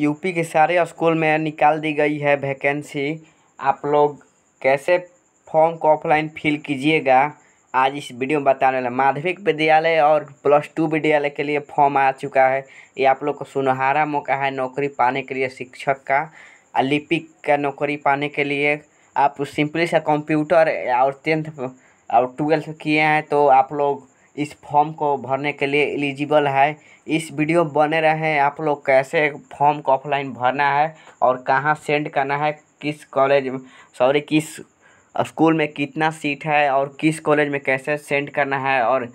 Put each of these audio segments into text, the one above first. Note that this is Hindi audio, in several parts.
यूपी के सारे स्कूल में निकाल दी गई है वैकेंसी आप लोग कैसे फॉर्म को ऑफलाइन फिल कीजिएगा आज इस वीडियो में बताने वाला माध्यमिक विद्यालय और प्लस टू विद्यालय के लिए फॉर्म आ चुका है ये आप लोग को सुनहरा मौका है नौकरी पाने के लिए शिक्षक का लिपिक का नौकरी पाने के लिए आप सिंपली सा कंप्यूटर और टेंथ और ट्वेल्थ किए हैं तो आप लोग इस फॉर्म को भरने के लिए एलिजिबल है इस वीडियो बने रहें आप लोग कैसे फॉर्म को ऑफलाइन भरना है और कहाँ सेंड करना है किस कॉलेज सॉरी किस स्कूल में कितना सीट है और किस कॉलेज में कैसे सेंड करना है और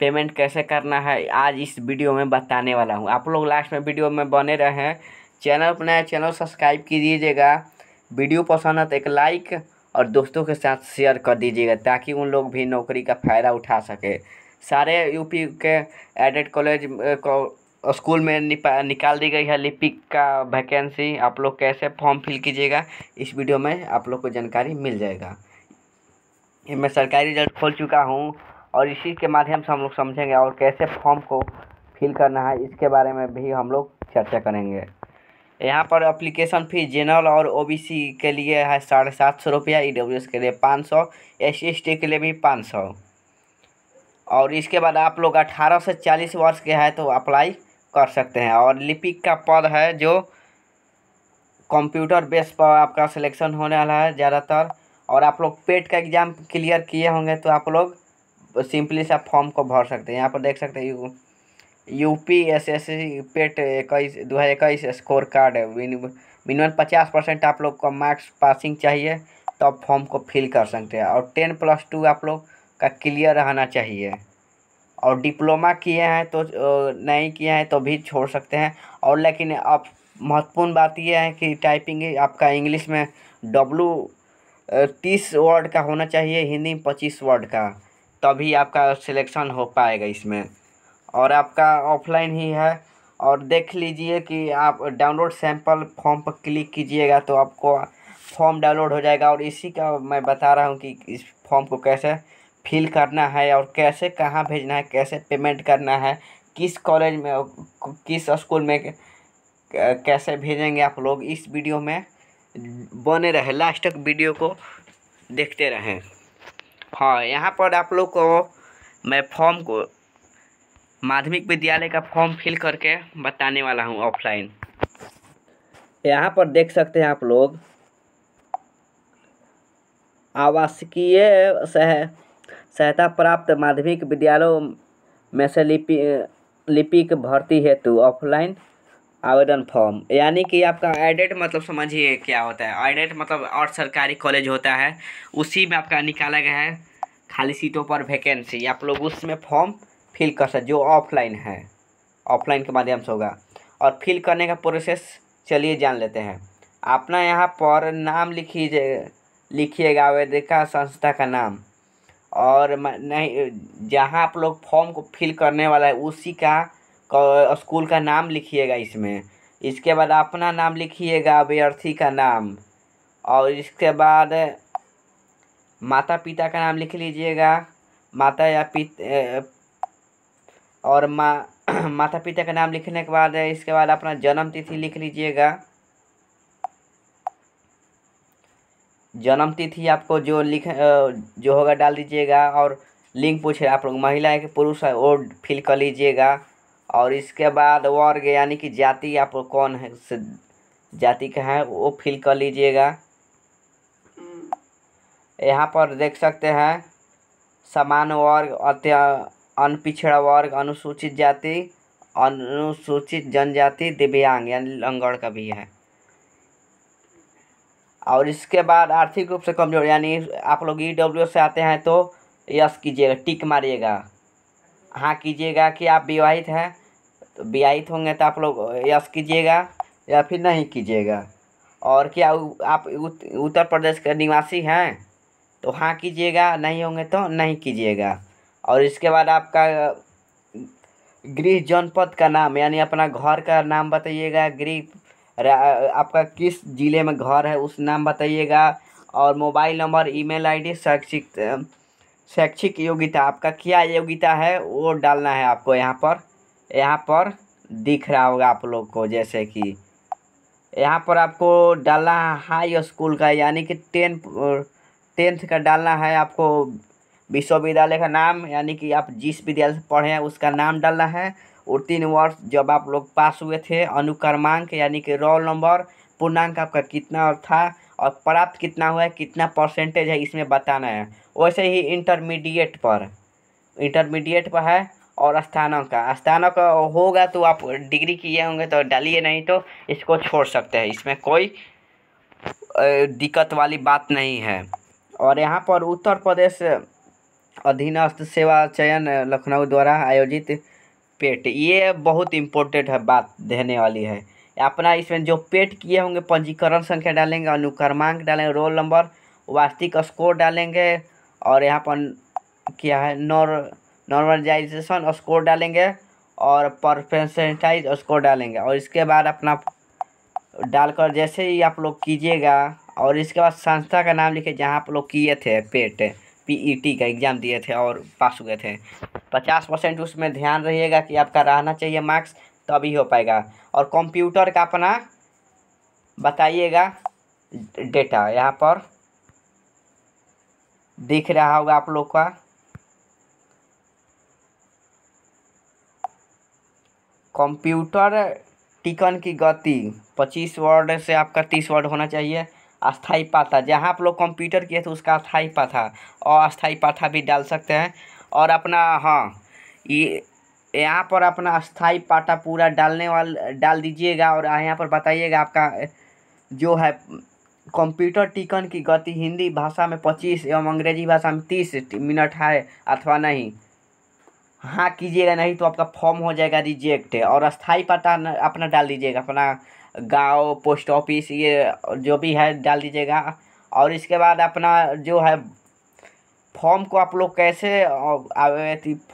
पेमेंट कैसे करना है आज इस वीडियो में बताने वाला हूँ आप लोग लास्ट में वीडियो में बने रहें चैनल अपना चैनल सब्सक्राइब की दीजिएगा वीडियो पसंद है तो एक लाइक और दोस्तों के साथ शेयर कर दीजिएगा ताकि उन लोग भी नौकरी का फ़ायदा उठा सके सारे यूपी के एडेड कॉलेज स्कूल में निकाल दी गई है लिपिक का वैकेंसी आप लोग कैसे फॉर्म फिल कीजिएगा इस वीडियो में आप लोग को जानकारी मिल जाएगा मैं सरकारी रिजल्ट खोल चुका हूँ और इसी के माध्यम से हम लोग समझेंगे और कैसे फॉर्म को फिल करना है इसके बारे में भी हम लोग चर्चा करेंगे यहाँ पर अप्लीकेशन फी जनरल और ओबीसी के लिए है साढ़े सात सौ रुपया ई e के लिए पाँच सौ एस e के लिए भी पाँच सौ और इसके बाद आप लोग अठारह से चालीस वर्ष के हैं तो अप्लाई कर सकते हैं और लिपिक का पद है जो कंप्यूटर बेस पर आपका सिलेक्शन होने वाला है ज़्यादातर और आप लोग पेट का एग्ज़ाम क्लियर किए होंगे तो आप लोग सिंपली से आप फॉर्म को भर सकते हैं यहाँ पर देख सकते हैं U U P S S C PET इक्कीस दो हज़ार इक्कीस स्कोर कार्ड मिनिमम पचास परसेंट आप लोग को मार्क्स पासिंग चाहिए तब तो आप फॉर्म को फिल कर सकते हैं और टेन प्लस टू आप लोग का क्लियर रहना चाहिए और डिप्लोमा किए हैं तो नहीं किए हैं तो भी छोड़ सकते हैं और लेकिन अब महत्वपूर्ण बात यह है कि टाइपिंग आपका इंग्लिश में डब्लू तीस वर्ड का होना चाहिए हिंदी में पच्चीस वर्ड का तभी आपका सिलेक्शन हो पाएगा इसमें और आपका ऑफलाइन ही है और देख लीजिए कि आप डाउनलोड सैंपल फॉर्म पर क्लिक कीजिएगा तो आपको फॉर्म डाउनलोड हो जाएगा और इसी का मैं बता रहा हूँ कि इस फॉर्म को कैसे फिल करना है और कैसे कहाँ भेजना है कैसे पेमेंट करना है किस कॉलेज में किस स्कूल में कैसे भेजेंगे आप लोग इस वीडियो में बने रहे लास्ट तक वीडियो को देखते रहें हाँ यहाँ पर आप लोग को मैं फॉर्म को माध्यमिक विद्यालय का फॉर्म फिल करके बताने वाला हूँ ऑफलाइन यहाँ पर देख सकते हैं आप लोग आवासीय सह सहायता प्राप्त माध्यमिक विद्यालयों में से लिपि लिपिक भर्ती हेतु ऑफलाइन आवेदन फॉर्म यानी कि आपका एडेड e मतलब समझिए क्या होता है एडेड e मतलब और सरकारी कॉलेज होता है उसी में आपका निकाला गया है खाली सीटों पर वैकेंसी आप लोग उसमें फॉर्म फिल कर सकते जो ऑफलाइन है ऑफलाइन के माध्यम से होगा और फिल करने का प्रोसेस चलिए जान लेते हैं अपना यहाँ पर नाम लिखिए लिखिएगा आवेदिका संस्था का नाम और नहीं जहाँ आप लोग फॉर्म को फिल करने वाला है उसी का स्कूल का नाम लिखिएगा इसमें इसके बाद अपना नाम लिखिएगा अभ्यर्थी का नाम और इसके बाद माता पिता का नाम लिख लीजिएगा माता या पिता और माँ माता पिता का नाम लिखने के बाद इसके बाद अपना जन्म तिथि लिख लीजिएगा जन्म तिथि आपको जो लिख जो होगा डाल दीजिएगा और लिंग पूछे आप लोग महिला है कि पुरुष है वो फिल कर लीजिएगा और इसके बाद वर्ग यानी कि जाति आप लोग कौन है जाति का है वो फिल कर लीजिएगा यहाँ पर देख सकते हैं समान वर्ग अत्य अनपिछड़ा वर्ग अनुसूचित जाति अनुसूचित जनजाति दिव्यांग यानी लंगड़ का भी है और इसके बाद आर्थिक रूप से कमज़ोर यानी आप लोग ई e डब्ल्यू से आते हैं तो यस कीजिएगा टिक मारिएगा हाँ कीजिएगा कि आप विवाहित हैं तो विवाहित होंगे तो आप लोग यस कीजिएगा या फिर नहीं कीजिएगा और क्या आप उत्तर प्रदेश के निवासी हैं तो हाँ कीजिएगा नहीं होंगे तो नहीं कीजिएगा और इसके बाद आपका गृह जनपद का नाम यानी अपना घर का नाम बताइएगा गृह आपका किस ज़िले में घर है उस नाम बताइएगा और मोबाइल नंबर ईमेल आईडी शैक्षिक शैक्षिक योग्यता आपका क्या योग्यता है वो डालना है आपको यहाँ पर यहाँ पर दिख रहा होगा आप लोग को जैसे कि यहाँ पर आपको डालना है हाई स्कूल का यानी कि टें टेंथ का डालना है आपको विश्वविद्यालय का नाम यानी कि आप जिस विद्यालय से पढ़े हैं उसका नाम डालना है और तीन वर्ष जब आप लोग पास हुए थे अनुक्रमांक यानी कि रोल नंबर पूर्णांक आपका कितना था और प्राप्त कितना हुआ है कितना परसेंटेज है इसमें बताना है वैसे ही इंटरमीडिएट पर इंटरमीडिएट पर है और स्थानक का स्थानक का होगा तो आप डिग्री किए होंगे तो डालिए नहीं तो इसको छोड़ सकते हैं इसमें कोई दिक्कत वाली बात नहीं है और यहाँ पर उत्तर प्रदेश अधीनस्थ सेवा चयन लखनऊ द्वारा आयोजित पेट ये बहुत इम्पोर्टेंट है बात देने वाली है अपना इसमें जो पेट किए होंगे पंजीकरण संख्या डालेंगे अनुक्रमांक डालेंगे रोल नंबर वास्तविक स्कोर डालेंगे और यहाँ पर क्या है नॉर नॉर्मलाइजेशन स्कोर डालेंगे और परसेंटाइज स्कोर डालेंगे और इसके बाद अपना डालकर जैसे ही आप लोग कीजिएगा और इसके बाद संस्था का नाम लिखे जहाँ आप लोग किए थे पेट पीईटी e का एग्ज़ाम दिए थे और पास हुए थे पचास परसेंट उसमें ध्यान रहिएगा कि आपका रहना चाहिए मार्क्स तभी हो पाएगा और कंप्यूटर का अपना बताइएगा डेटा यहाँ पर दिख रहा होगा आप लोग का कंप्यूटर टिकन की गति पच्चीस वर्ड से आपका तीस वर्ड होना चाहिए अस्थाई पाथा जहाँ आप लोग कंप्यूटर किए थे उसका अस्थाई पाथा और अस्थाई पाथा भी डाल सकते हैं और अपना हाँ ये यहाँ पर अपना स्थाई पाटा पूरा डालने वाल डाल दीजिएगा और यहाँ पर बताइएगा आपका जो है कंप्यूटर टिकन की गति हिंदी भाषा में पच्चीस एवं अंग्रेजी भाषा में तीस मिनट है अथवा नहीं हाँ कीजिएगा नहीं तो आपका फॉर्म हो जाएगा रिजेक्ट और स्थाई पता अपना डाल दीजिएगा अपना गांव पोस्ट ऑफिस ये जो भी है डाल दीजिएगा और इसके बाद अपना जो है फॉर्म को आप लोग कैसे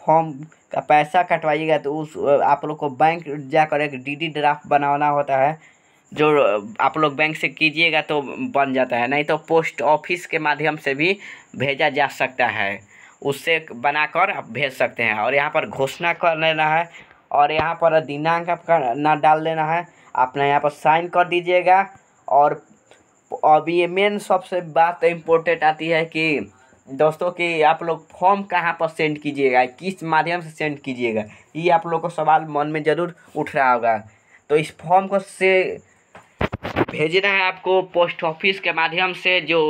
फॉर्म का पैसा कटवाइएगा तो उस आप लोग को बैंक जाकर एक डीडी ड्राफ्ट बनाना होता है जो आप लोग बैंक से कीजिएगा तो बन जाता है नहीं तो पोस्ट ऑफिस के माध्यम से भी भेजा जा सकता है उससे बनाकर आप भेज सकते हैं और यहाँ पर घोषणा कर लेना है और यहाँ पर दिनांक आपका ना डाल देना है आपने यहाँ पर साइन कर दीजिएगा और अब ये मेन सबसे बात इम्पोर्टेंट आती है कि दोस्तों कि आप लोग फॉर्म कहाँ पर सेंड कीजिएगा किस माध्यम से सेंड कीजिएगा ये आप लोग को सवाल मन में ज़रूर उठ रहा होगा तो इस फॉर्म को से भेजना है आपको पोस्ट ऑफिस के माध्यम से जो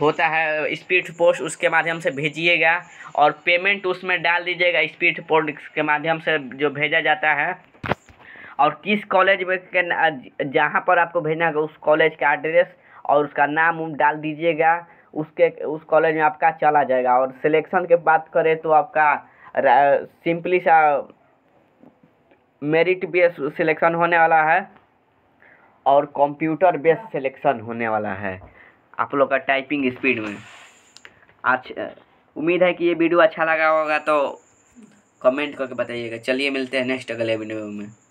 होता है स्पीड पोस्ट उसके माध्यम से भेजिएगा और पेमेंट उसमें डाल दीजिएगा स्पीड पोस्ट के माध्यम से जो भेजा जाता है और किस कॉलेज में जहाँ पर आपको भेजना होगा उस कॉलेज का एड्रेस और उसका नाम डाल दीजिएगा उसके उस कॉलेज में आपका चला जाएगा और सिलेक्शन के बात करें तो आपका सिंपली सा मेरिट बेस सिलेक्शन होने वाला है और कंप्यूटर बेस सिलेक्शन होने वाला है आप लोग का टाइपिंग स्पीड में अच्छा उम्मीद है कि ये वीडियो अच्छा लगा होगा तो कमेंट करके बताइएगा चलिए मिलते हैं नेक्स्ट अगले वीडियो में